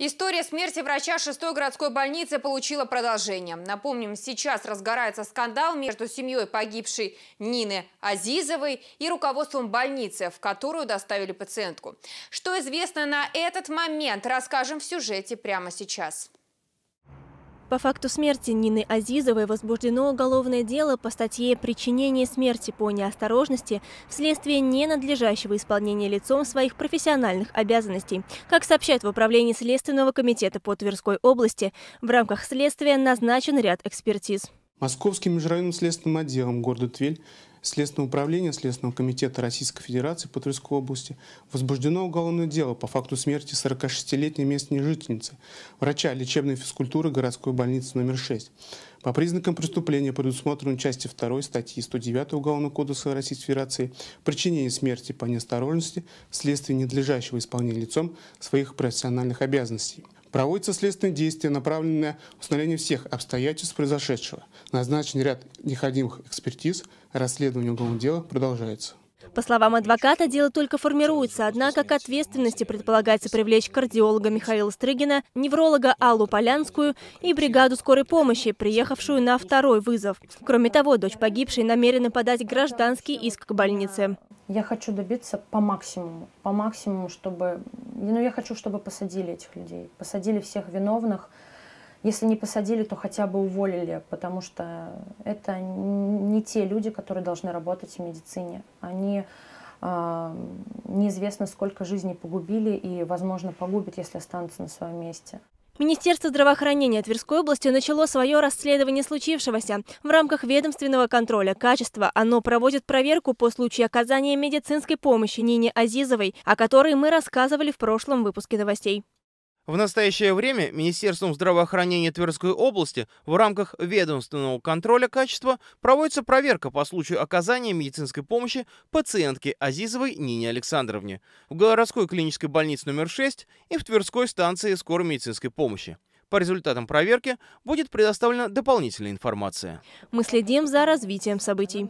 История смерти врача шестой городской больницы получила продолжение. Напомним, сейчас разгорается скандал между семьей погибшей Нины Азизовой и руководством больницы, в которую доставили пациентку. Что известно на этот момент, расскажем в сюжете прямо сейчас. По факту смерти Нины Азизовой возбуждено уголовное дело по статье «Причинение смерти по неосторожности вследствие ненадлежащего исполнения лицом своих профессиональных обязанностей». Как сообщает в Управлении Следственного комитета по Тверской области, в рамках следствия назначен ряд экспертиз. Московским межрайонным следственным отделом города Тверь Следственного управления Следственного комитета Российской Федерации по Тверской области возбуждено уголовное дело по факту смерти 46-летней местной жительницы, врача лечебной физкультуры городской больницы номер 6. По признакам преступления предусмотрено части 2 статьи 109 Уголовного кодекса Российской Федерации причинение смерти по неосторожности вследствие ненадлежащего исполнения лицом своих профессиональных обязанностей. Проводятся следственные действия, направленные на установление всех обстоятельств произошедшего. Назначен ряд необходимых экспертиз, расследование уголовного дела продолжается. По словам адвоката, дело только формируется, однако к ответственности предполагается привлечь кардиолога Михаила Стрыгина, невролога Аллу Полянскую и бригаду скорой помощи, приехавшую на второй вызов. Кроме того, дочь погибшей намерена подать гражданский иск к больнице. Я хочу добиться по максимуму, по максимуму, чтобы ну, я хочу, чтобы посадили этих людей, посадили всех виновных. Если не посадили, то хотя бы уволили, потому что это не те люди, которые должны работать в медицине. Они э, неизвестно, сколько жизней погубили и, возможно, погубят, если останутся на своем месте. Министерство здравоохранения Тверской области начало свое расследование случившегося. В рамках ведомственного контроля качества оно проводит проверку по случаю оказания медицинской помощи Нине Азизовой, о которой мы рассказывали в прошлом выпуске новостей. В настоящее время Министерством здравоохранения Тверской области в рамках ведомственного контроля качества проводится проверка по случаю оказания медицинской помощи пациентке Азизовой Нине Александровне в городской клинической больнице номер 6 и в Тверской станции скорой медицинской помощи. По результатам проверки будет предоставлена дополнительная информация. Мы следим за развитием событий.